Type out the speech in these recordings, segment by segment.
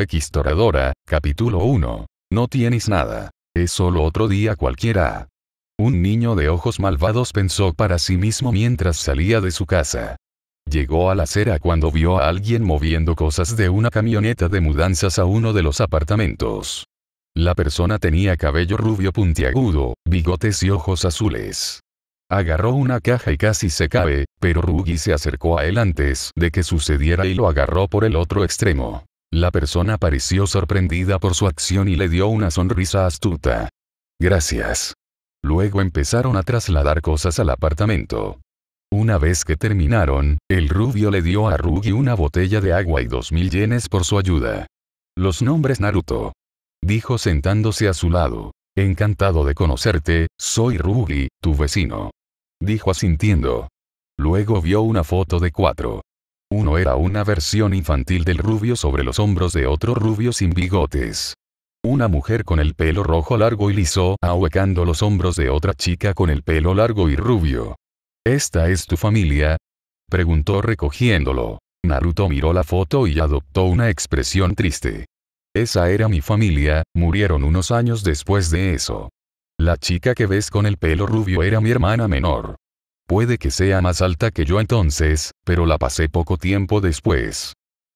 x toradora capítulo 1. No tienes nada. Es solo otro día cualquiera. Un niño de ojos malvados pensó para sí mismo mientras salía de su casa. Llegó a la acera cuando vio a alguien moviendo cosas de una camioneta de mudanzas a uno de los apartamentos. La persona tenía cabello rubio puntiagudo, bigotes y ojos azules. Agarró una caja y casi se cae, pero Ruggie se acercó a él antes de que sucediera y lo agarró por el otro extremo. La persona pareció sorprendida por su acción y le dio una sonrisa astuta. Gracias. Luego empezaron a trasladar cosas al apartamento. Una vez que terminaron, el rubio le dio a Rugi una botella de agua y dos mil yenes por su ayuda. Los nombres Naruto. Dijo sentándose a su lado. Encantado de conocerte, soy Rugi, tu vecino. Dijo asintiendo. Luego vio una foto de cuatro. Uno era una versión infantil del rubio sobre los hombros de otro rubio sin bigotes. Una mujer con el pelo rojo largo y liso, ahuecando los hombros de otra chica con el pelo largo y rubio. ¿Esta es tu familia? Preguntó recogiéndolo. Naruto miró la foto y adoptó una expresión triste. Esa era mi familia, murieron unos años después de eso. La chica que ves con el pelo rubio era mi hermana menor. Puede que sea más alta que yo entonces, pero la pasé poco tiempo después.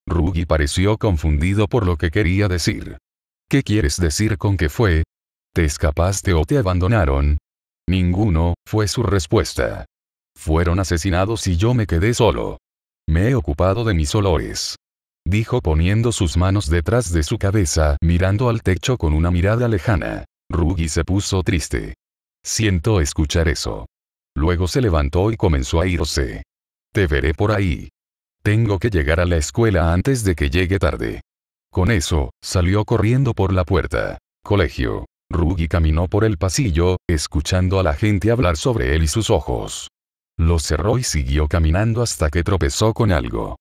Rugi pareció confundido por lo que quería decir. ¿Qué quieres decir con que fue? ¿Te escapaste o te abandonaron? Ninguno, fue su respuesta. Fueron asesinados y yo me quedé solo. Me he ocupado de mis olores. Dijo poniendo sus manos detrás de su cabeza, mirando al techo con una mirada lejana. Rugi se puso triste. Siento escuchar eso. Luego se levantó y comenzó a irse. Te veré por ahí. Tengo que llegar a la escuela antes de que llegue tarde. Con eso, salió corriendo por la puerta. Colegio. Rugi caminó por el pasillo, escuchando a la gente hablar sobre él y sus ojos. Lo cerró y siguió caminando hasta que tropezó con algo.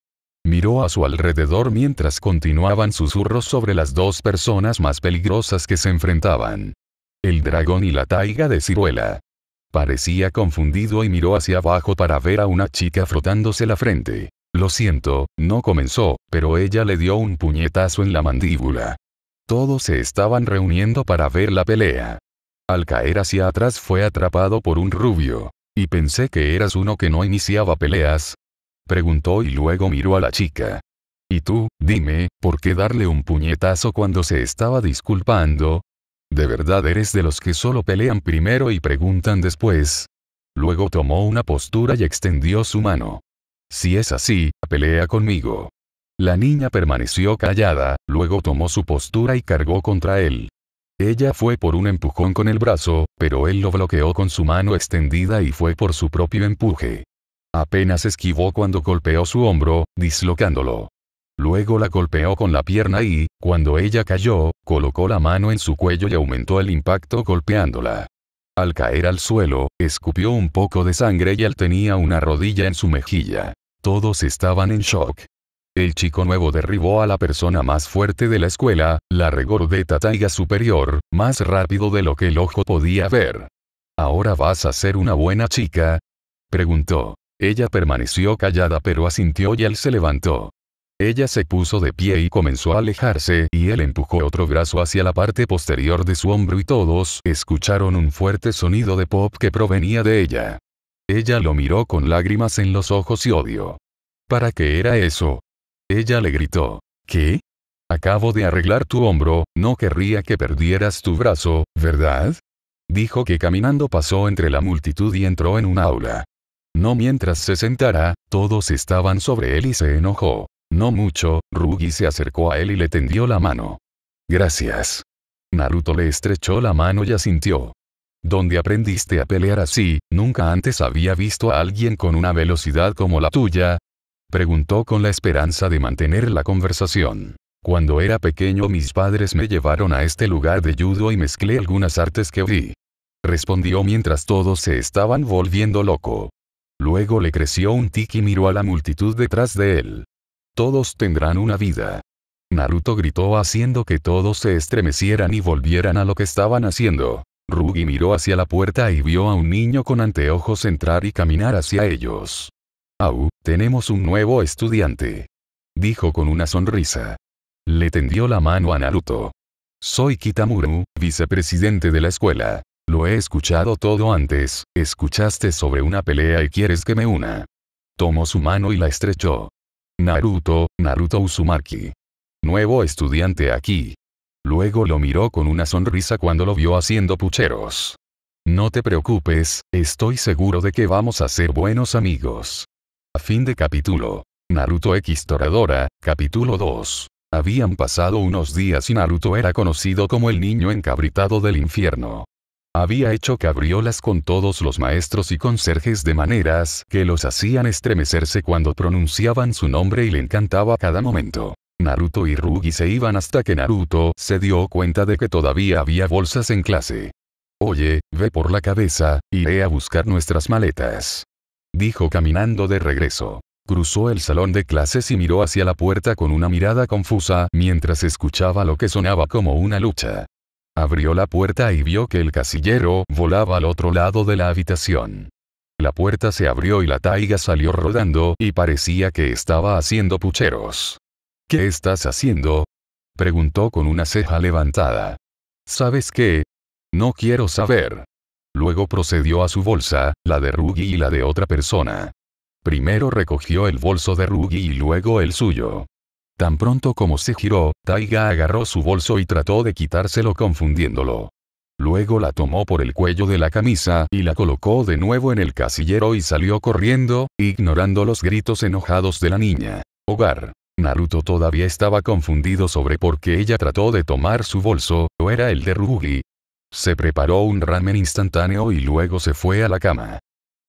Miró a su alrededor mientras continuaban susurros sobre las dos personas más peligrosas que se enfrentaban. El dragón y la taiga de ciruela. Parecía confundido y miró hacia abajo para ver a una chica frotándose la frente. Lo siento, no comenzó, pero ella le dio un puñetazo en la mandíbula. Todos se estaban reuniendo para ver la pelea. Al caer hacia atrás fue atrapado por un rubio. Y pensé que eras uno que no iniciaba peleas. Preguntó y luego miró a la chica. Y tú, dime, ¿por qué darle un puñetazo cuando se estaba disculpando? ¿De verdad eres de los que solo pelean primero y preguntan después? Luego tomó una postura y extendió su mano. Si es así, pelea conmigo. La niña permaneció callada, luego tomó su postura y cargó contra él. Ella fue por un empujón con el brazo, pero él lo bloqueó con su mano extendida y fue por su propio empuje. Apenas esquivó cuando golpeó su hombro, dislocándolo. Luego la golpeó con la pierna y, cuando ella cayó, colocó la mano en su cuello y aumentó el impacto golpeándola. Al caer al suelo, escupió un poco de sangre y él tenía una rodilla en su mejilla. Todos estaban en shock. El chico nuevo derribó a la persona más fuerte de la escuela, la regordeta taiga superior, más rápido de lo que el ojo podía ver. ¿Ahora vas a ser una buena chica? preguntó. Ella permaneció callada pero asintió y él se levantó. Ella se puso de pie y comenzó a alejarse y él empujó otro brazo hacia la parte posterior de su hombro y todos escucharon un fuerte sonido de pop que provenía de ella. Ella lo miró con lágrimas en los ojos y odio. ¿Para qué era eso? Ella le gritó. ¿Qué? Acabo de arreglar tu hombro, no querría que perdieras tu brazo, ¿verdad? Dijo que caminando pasó entre la multitud y entró en un aula. No mientras se sentara, todos estaban sobre él y se enojó. No mucho, Rugi se acercó a él y le tendió la mano. Gracias. Naruto le estrechó la mano y asintió. ¿Dónde aprendiste a pelear así? Nunca antes había visto a alguien con una velocidad como la tuya. Preguntó con la esperanza de mantener la conversación. Cuando era pequeño mis padres me llevaron a este lugar de judo y mezclé algunas artes que vi. Respondió mientras todos se estaban volviendo loco. Luego le creció un tic y miró a la multitud detrás de él todos tendrán una vida. Naruto gritó haciendo que todos se estremecieran y volvieran a lo que estaban haciendo. Rugi miró hacia la puerta y vio a un niño con anteojos entrar y caminar hacia ellos. Au, tenemos un nuevo estudiante. Dijo con una sonrisa. Le tendió la mano a Naruto. Soy Kitamuru, vicepresidente de la escuela. Lo he escuchado todo antes, escuchaste sobre una pelea y quieres que me una. Tomó su mano y la estrechó. Naruto, Naruto Uzumaki. Nuevo estudiante aquí. Luego lo miró con una sonrisa cuando lo vio haciendo pucheros. No te preocupes, estoy seguro de que vamos a ser buenos amigos. A fin de capítulo. Naruto X Toradora, capítulo 2. Habían pasado unos días y Naruto era conocido como el niño encabritado del infierno había hecho cabriolas con todos los maestros y conserjes de maneras que los hacían estremecerse cuando pronunciaban su nombre y le encantaba cada momento. Naruto y Rugi se iban hasta que Naruto se dio cuenta de que todavía había bolsas en clase. Oye, ve por la cabeza, iré a buscar nuestras maletas. Dijo caminando de regreso. Cruzó el salón de clases y miró hacia la puerta con una mirada confusa mientras escuchaba lo que sonaba como una lucha. Abrió la puerta y vio que el casillero volaba al otro lado de la habitación. La puerta se abrió y la taiga salió rodando y parecía que estaba haciendo pucheros. ¿Qué estás haciendo? preguntó con una ceja levantada. ¿Sabes qué? No quiero saber. Luego procedió a su bolsa, la de Rugi y la de otra persona. Primero recogió el bolso de Rugi y luego el suyo. Tan pronto como se giró, Taiga agarró su bolso y trató de quitárselo confundiéndolo. Luego la tomó por el cuello de la camisa y la colocó de nuevo en el casillero y salió corriendo, ignorando los gritos enojados de la niña. Hogar. Naruto todavía estaba confundido sobre por qué ella trató de tomar su bolso, o era el de Rugi. Se preparó un ramen instantáneo y luego se fue a la cama.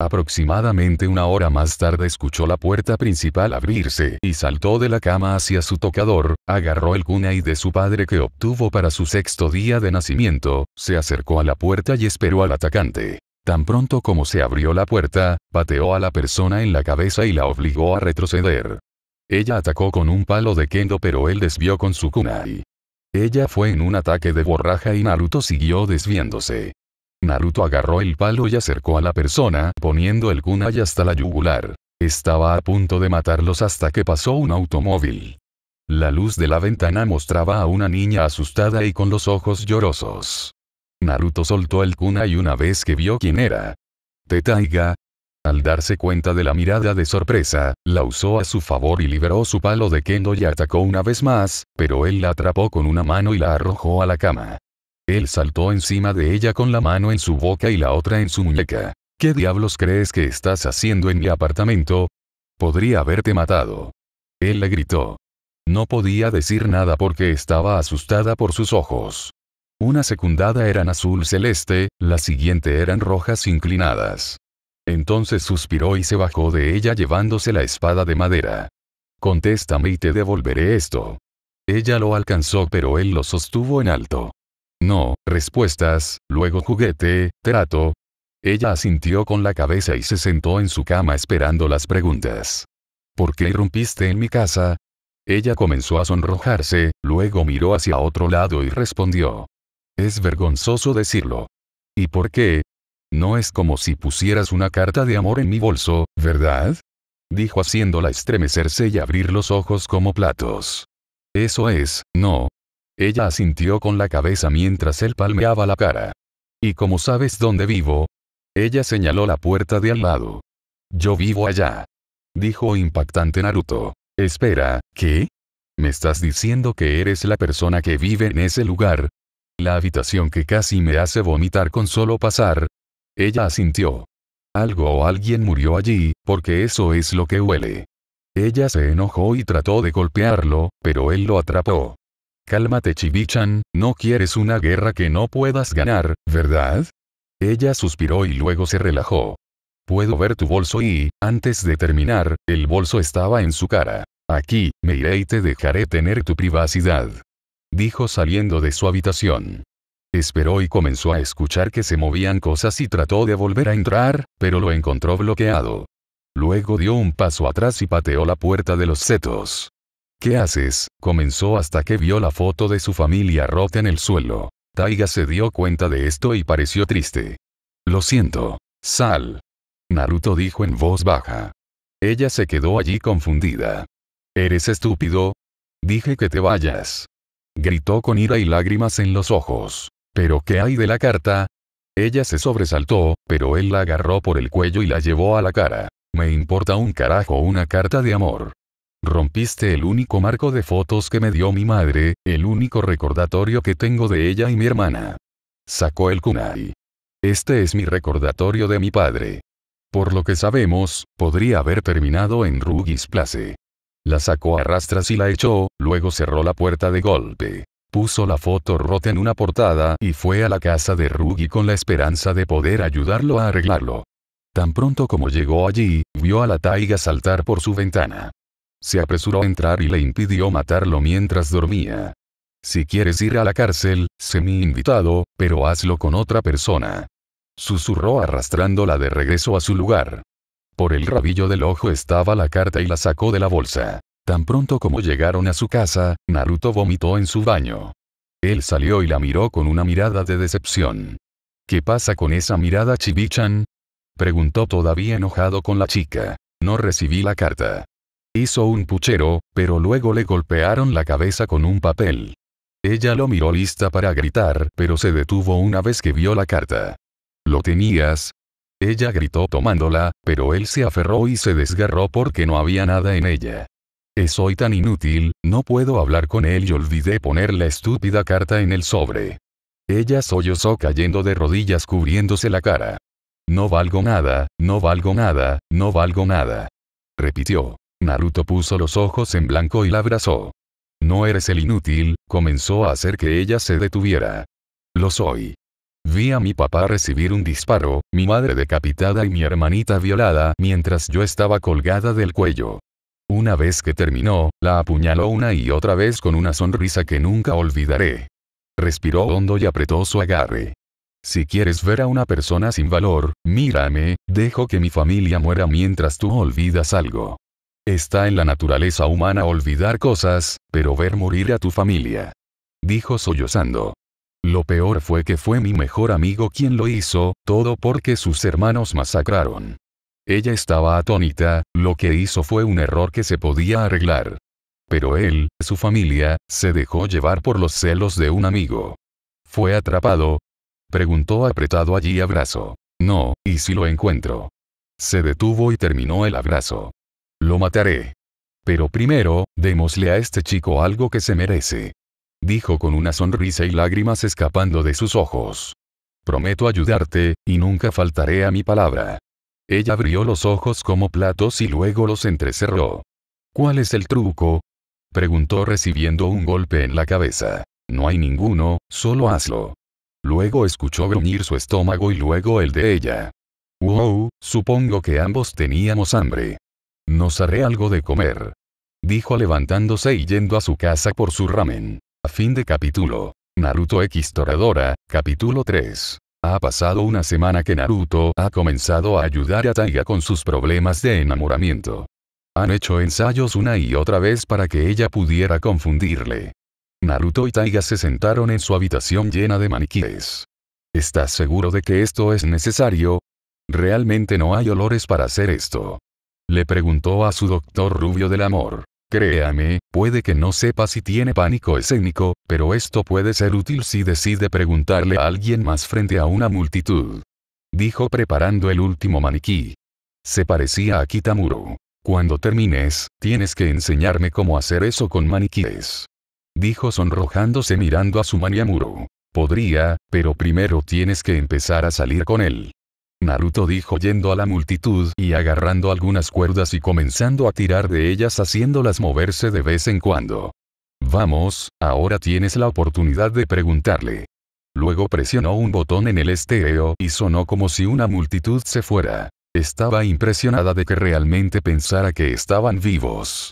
Aproximadamente una hora más tarde escuchó la puerta principal abrirse y saltó de la cama hacia su tocador, agarró el kunai de su padre que obtuvo para su sexto día de nacimiento, se acercó a la puerta y esperó al atacante. Tan pronto como se abrió la puerta, pateó a la persona en la cabeza y la obligó a retroceder. Ella atacó con un palo de kendo pero él desvió con su kunai. Ella fue en un ataque de borraja y Naruto siguió desviándose. Naruto agarró el palo y acercó a la persona, poniendo el kunai hasta la yugular. Estaba a punto de matarlos hasta que pasó un automóvil. La luz de la ventana mostraba a una niña asustada y con los ojos llorosos. Naruto soltó el kunai una vez que vio quién era. Tetaiga. Al darse cuenta de la mirada de sorpresa, la usó a su favor y liberó su palo de kendo y atacó una vez más, pero él la atrapó con una mano y la arrojó a la cama. Él saltó encima de ella con la mano en su boca y la otra en su muñeca. ¿Qué diablos crees que estás haciendo en mi apartamento? Podría haberte matado. Él le gritó. No podía decir nada porque estaba asustada por sus ojos. Una secundada eran azul celeste, la siguiente eran rojas inclinadas. Entonces suspiró y se bajó de ella llevándose la espada de madera. Contéstame y te devolveré esto. Ella lo alcanzó pero él lo sostuvo en alto. No, respuestas, luego juguete, trato. Ella asintió con la cabeza y se sentó en su cama esperando las preguntas. ¿Por qué irrumpiste en mi casa? Ella comenzó a sonrojarse, luego miró hacia otro lado y respondió. Es vergonzoso decirlo. ¿Y por qué? No es como si pusieras una carta de amor en mi bolso, ¿verdad? Dijo haciéndola estremecerse y abrir los ojos como platos. Eso es, no, ella asintió con la cabeza mientras él palmeaba la cara. ¿Y como sabes dónde vivo? Ella señaló la puerta de al lado. Yo vivo allá. Dijo impactante Naruto. Espera, ¿qué? ¿Me estás diciendo que eres la persona que vive en ese lugar? La habitación que casi me hace vomitar con solo pasar. Ella asintió. Algo o alguien murió allí, porque eso es lo que huele. Ella se enojó y trató de golpearlo, pero él lo atrapó. Cálmate Chibichan, no quieres una guerra que no puedas ganar, ¿verdad? Ella suspiró y luego se relajó. Puedo ver tu bolso y, antes de terminar, el bolso estaba en su cara. Aquí, me iré y te dejaré tener tu privacidad. Dijo saliendo de su habitación. Esperó y comenzó a escuchar que se movían cosas y trató de volver a entrar, pero lo encontró bloqueado. Luego dio un paso atrás y pateó la puerta de los setos. ¿Qué haces? comenzó hasta que vio la foto de su familia rota en el suelo. Taiga se dio cuenta de esto y pareció triste. Lo siento. Sal. Naruto dijo en voz baja. Ella se quedó allí confundida. ¿Eres estúpido? Dije que te vayas. Gritó con ira y lágrimas en los ojos. ¿Pero qué hay de la carta? Ella se sobresaltó, pero él la agarró por el cuello y la llevó a la cara. Me importa un carajo una carta de amor. Rompiste el único marco de fotos que me dio mi madre, el único recordatorio que tengo de ella y mi hermana. Sacó el kunai. Este es mi recordatorio de mi padre. Por lo que sabemos, podría haber terminado en Rugis Place. La sacó a rastras y la echó, luego cerró la puerta de golpe. Puso la foto rota en una portada y fue a la casa de Rugi con la esperanza de poder ayudarlo a arreglarlo. Tan pronto como llegó allí, vio a la taiga saltar por su ventana. Se apresuró a entrar y le impidió matarlo mientras dormía. Si quieres ir a la cárcel, sé mi invitado, pero hazlo con otra persona. Susurró arrastrándola de regreso a su lugar. Por el rabillo del ojo estaba la carta y la sacó de la bolsa. Tan pronto como llegaron a su casa, Naruto vomitó en su baño. Él salió y la miró con una mirada de decepción. ¿Qué pasa con esa mirada Chibichan? Preguntó todavía enojado con la chica. No recibí la carta. Hizo un puchero, pero luego le golpearon la cabeza con un papel. Ella lo miró lista para gritar, pero se detuvo una vez que vio la carta. ¿Lo tenías? Ella gritó tomándola, pero él se aferró y se desgarró porque no había nada en ella. Soy tan inútil, no puedo hablar con él y olvidé poner la estúpida carta en el sobre. Ella sollozó cayendo de rodillas cubriéndose la cara. No valgo nada, no valgo nada, no valgo nada. Repitió. Naruto puso los ojos en blanco y la abrazó. No eres el inútil, comenzó a hacer que ella se detuviera. Lo soy. Vi a mi papá recibir un disparo, mi madre decapitada y mi hermanita violada mientras yo estaba colgada del cuello. Una vez que terminó, la apuñaló una y otra vez con una sonrisa que nunca olvidaré. Respiró hondo y apretó su agarre. Si quieres ver a una persona sin valor, mírame, dejo que mi familia muera mientras tú olvidas algo. Está en la naturaleza humana olvidar cosas, pero ver morir a tu familia. Dijo sollozando. Lo peor fue que fue mi mejor amigo quien lo hizo, todo porque sus hermanos masacraron. Ella estaba atónita, lo que hizo fue un error que se podía arreglar. Pero él, su familia, se dejó llevar por los celos de un amigo. ¿Fue atrapado? Preguntó apretado allí abrazo. No, ¿y si lo encuentro? Se detuvo y terminó el abrazo. Lo mataré. Pero primero, démosle a este chico algo que se merece. Dijo con una sonrisa y lágrimas escapando de sus ojos. Prometo ayudarte, y nunca faltaré a mi palabra. Ella abrió los ojos como platos y luego los entrecerró. ¿Cuál es el truco? preguntó recibiendo un golpe en la cabeza. No hay ninguno, solo hazlo. Luego escuchó gruñir su estómago y luego el de ella. Wow, supongo que ambos teníamos hambre. Nos haré algo de comer. Dijo levantándose y yendo a su casa por su ramen. A fin de capítulo. Naruto X Toradora, capítulo 3. Ha pasado una semana que Naruto ha comenzado a ayudar a Taiga con sus problemas de enamoramiento. Han hecho ensayos una y otra vez para que ella pudiera confundirle. Naruto y Taiga se sentaron en su habitación llena de maniquíes. ¿Estás seguro de que esto es necesario? Realmente no hay olores para hacer esto. Le preguntó a su doctor rubio del amor. Créame, puede que no sepa si tiene pánico escénico, pero esto puede ser útil si decide preguntarle a alguien más frente a una multitud. Dijo preparando el último maniquí. Se parecía a Kitamuro. Cuando termines, tienes que enseñarme cómo hacer eso con maniquíes. Dijo sonrojándose mirando a su maniamuro. Podría, pero primero tienes que empezar a salir con él. Naruto dijo yendo a la multitud y agarrando algunas cuerdas y comenzando a tirar de ellas haciéndolas moverse de vez en cuando. Vamos, ahora tienes la oportunidad de preguntarle. Luego presionó un botón en el estéreo y sonó como si una multitud se fuera. Estaba impresionada de que realmente pensara que estaban vivos.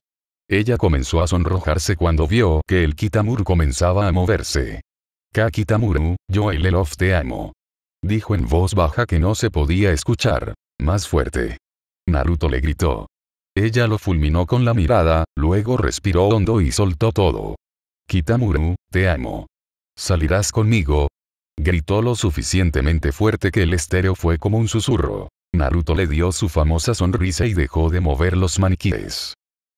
Ella comenzó a sonrojarse cuando vio que el Kitamur comenzaba a moverse. Kakitamuru, yo el Elof te amo. Dijo en voz baja que no se podía escuchar. Más fuerte. Naruto le gritó. Ella lo fulminó con la mirada, luego respiró hondo y soltó todo. Kitamuru, te amo. ¿Salirás conmigo? Gritó lo suficientemente fuerte que el estéreo fue como un susurro. Naruto le dio su famosa sonrisa y dejó de mover los maniquíes.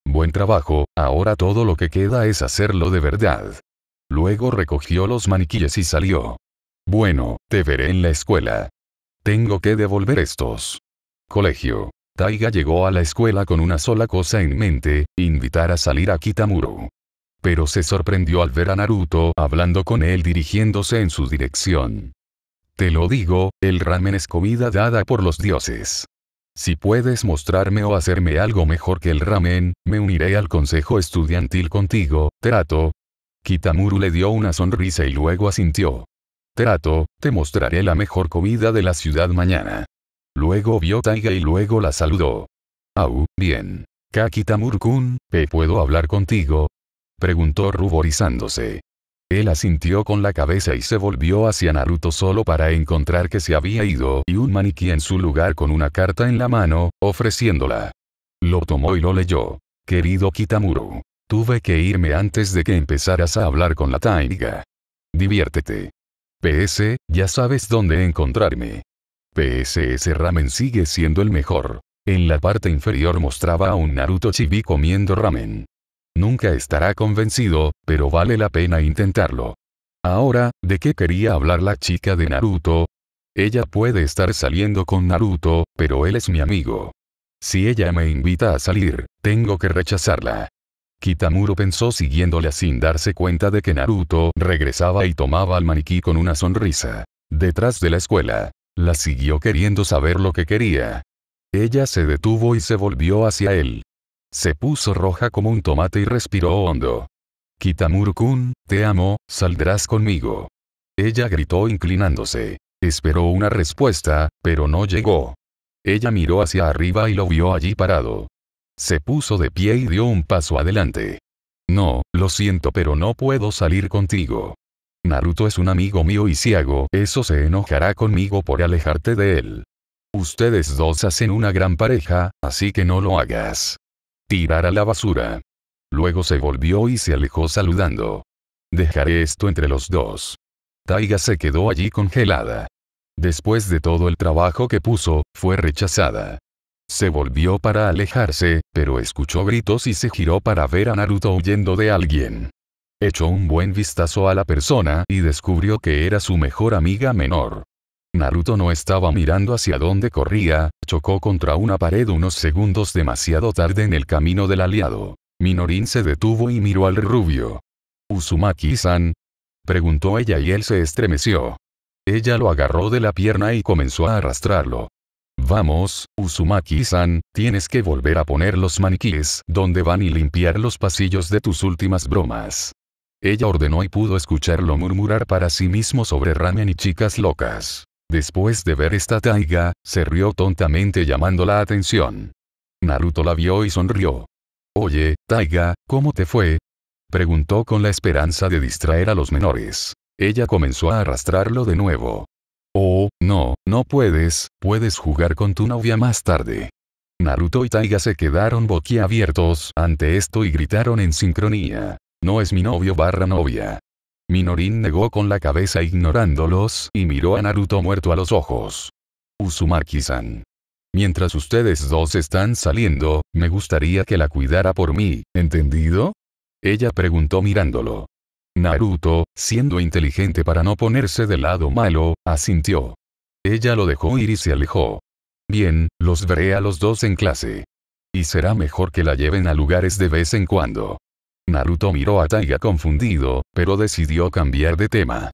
Buen trabajo, ahora todo lo que queda es hacerlo de verdad. Luego recogió los maniquíes y salió. Bueno, te veré en la escuela. Tengo que devolver estos. Colegio. Taiga llegó a la escuela con una sola cosa en mente, invitar a salir a Kitamuro. Pero se sorprendió al ver a Naruto hablando con él dirigiéndose en su dirección. Te lo digo, el ramen es comida dada por los dioses. Si puedes mostrarme o hacerme algo mejor que el ramen, me uniré al consejo estudiantil contigo, trato. Kitamuru le dio una sonrisa y luego asintió. Trato, te mostraré la mejor comida de la ciudad mañana. Luego vio Taiga y luego la saludó. Au, bien. Kakitamur-kun, puedo hablar contigo? Preguntó ruborizándose. Él asintió con la cabeza y se volvió hacia Naruto solo para encontrar que se había ido y un maniquí en su lugar con una carta en la mano, ofreciéndola. Lo tomó y lo leyó. Querido Kitamuru, tuve que irme antes de que empezaras a hablar con la Taiga. Diviértete. PS, ya sabes dónde encontrarme. ese Ramen sigue siendo el mejor. En la parte inferior mostraba a un Naruto chibi comiendo ramen. Nunca estará convencido, pero vale la pena intentarlo. Ahora, ¿de qué quería hablar la chica de Naruto? Ella puede estar saliendo con Naruto, pero él es mi amigo. Si ella me invita a salir, tengo que rechazarla. Kitamuro pensó siguiéndola sin darse cuenta de que Naruto regresaba y tomaba al maniquí con una sonrisa. Detrás de la escuela. La siguió queriendo saber lo que quería. Ella se detuvo y se volvió hacia él. Se puso roja como un tomate y respiró hondo. Kitamuro-kun, te amo, saldrás conmigo. Ella gritó inclinándose. Esperó una respuesta, pero no llegó. Ella miró hacia arriba y lo vio allí parado. Se puso de pie y dio un paso adelante. No, lo siento pero no puedo salir contigo. Naruto es un amigo mío y si hago eso se enojará conmigo por alejarte de él. Ustedes dos hacen una gran pareja, así que no lo hagas. Tirar a la basura. Luego se volvió y se alejó saludando. Dejaré esto entre los dos. Taiga se quedó allí congelada. Después de todo el trabajo que puso, fue rechazada. Se volvió para alejarse, pero escuchó gritos y se giró para ver a Naruto huyendo de alguien. Echó un buen vistazo a la persona y descubrió que era su mejor amiga menor. Naruto no estaba mirando hacia dónde corría, chocó contra una pared unos segundos demasiado tarde en el camino del aliado. Minorin se detuvo y miró al rubio. Uzumaki-san. Preguntó ella y él se estremeció. Ella lo agarró de la pierna y comenzó a arrastrarlo. Vamos, Uzumaki-san, tienes que volver a poner los maniquíes donde van y limpiar los pasillos de tus últimas bromas. Ella ordenó y pudo escucharlo murmurar para sí mismo sobre ramen y chicas locas. Después de ver esta taiga, se rió tontamente llamando la atención. Naruto la vio y sonrió. Oye, Taiga, ¿cómo te fue? Preguntó con la esperanza de distraer a los menores. Ella comenzó a arrastrarlo de nuevo. Oh, no, no puedes, puedes jugar con tu novia más tarde. Naruto y Taiga se quedaron boquiabiertos ante esto y gritaron en sincronía. No es mi novio barra novia. Minorin negó con la cabeza ignorándolos y miró a Naruto muerto a los ojos. Uzumaki-san. Mientras ustedes dos están saliendo, me gustaría que la cuidara por mí, ¿entendido? Ella preguntó mirándolo. Naruto, siendo inteligente para no ponerse del lado malo, asintió. Ella lo dejó ir y se alejó. Bien, los veré a los dos en clase. Y será mejor que la lleven a lugares de vez en cuando. Naruto miró a Taiga confundido, pero decidió cambiar de tema.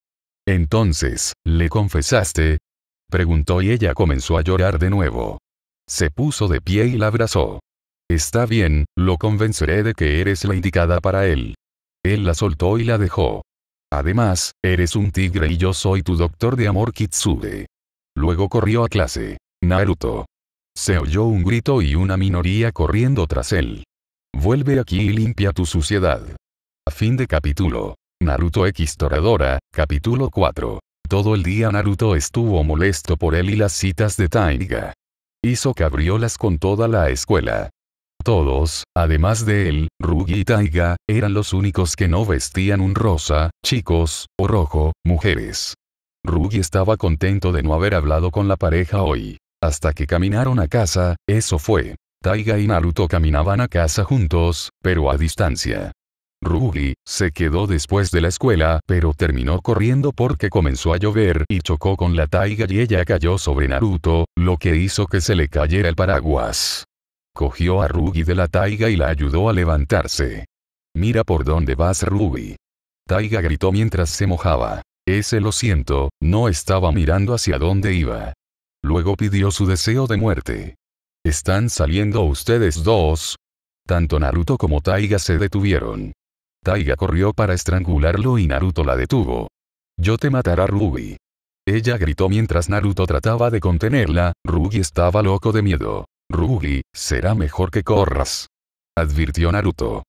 Entonces, ¿le confesaste? Preguntó y ella comenzó a llorar de nuevo. Se puso de pie y la abrazó. Está bien, lo convenceré de que eres la indicada para él. Él la soltó y la dejó. Además, eres un tigre y yo soy tu doctor de amor Kitsube. Luego corrió a clase. Naruto. Se oyó un grito y una minoría corriendo tras él. Vuelve aquí y limpia tu suciedad. A fin de capítulo. Naruto X Toradora, capítulo 4. Todo el día Naruto estuvo molesto por él y las citas de Taiga. Hizo cabriolas con toda la escuela. Todos, además de él, Rugi y Taiga, eran los únicos que no vestían un rosa, chicos, o rojo, mujeres. Rugi estaba contento de no haber hablado con la pareja hoy. Hasta que caminaron a casa, eso fue. Taiga y Naruto caminaban a casa juntos, pero a distancia. Rugi, se quedó después de la escuela, pero terminó corriendo porque comenzó a llover y chocó con la taiga y ella cayó sobre Naruto, lo que hizo que se le cayera el paraguas. Cogió a Ruby de la taiga y la ayudó a levantarse. Mira por dónde vas Ruby. Taiga gritó mientras se mojaba. Ese lo siento, no estaba mirando hacia dónde iba. Luego pidió su deseo de muerte. ¿Están saliendo ustedes dos? Tanto Naruto como Taiga se detuvieron. Taiga corrió para estrangularlo y Naruto la detuvo. Yo te mataré, Ruby. Ella gritó mientras Naruto trataba de contenerla, Ruby estaba loco de miedo. Rugi, será mejor que corras. Advirtió Naruto.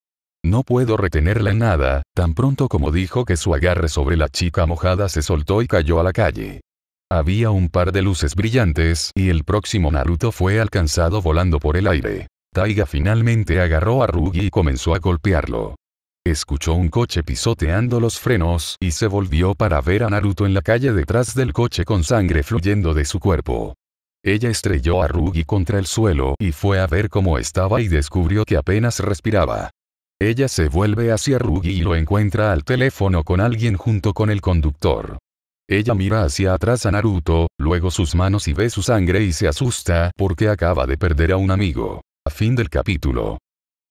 No puedo retenerla en nada, tan pronto como dijo que su agarre sobre la chica mojada se soltó y cayó a la calle. Había un par de luces brillantes y el próximo Naruto fue alcanzado volando por el aire. Taiga finalmente agarró a Rugi y comenzó a golpearlo. Escuchó un coche pisoteando los frenos y se volvió para ver a Naruto en la calle detrás del coche con sangre fluyendo de su cuerpo. Ella estrelló a Rugi contra el suelo y fue a ver cómo estaba y descubrió que apenas respiraba. Ella se vuelve hacia Rugi y lo encuentra al teléfono con alguien junto con el conductor. Ella mira hacia atrás a Naruto, luego sus manos y ve su sangre y se asusta porque acaba de perder a un amigo. A fin del capítulo.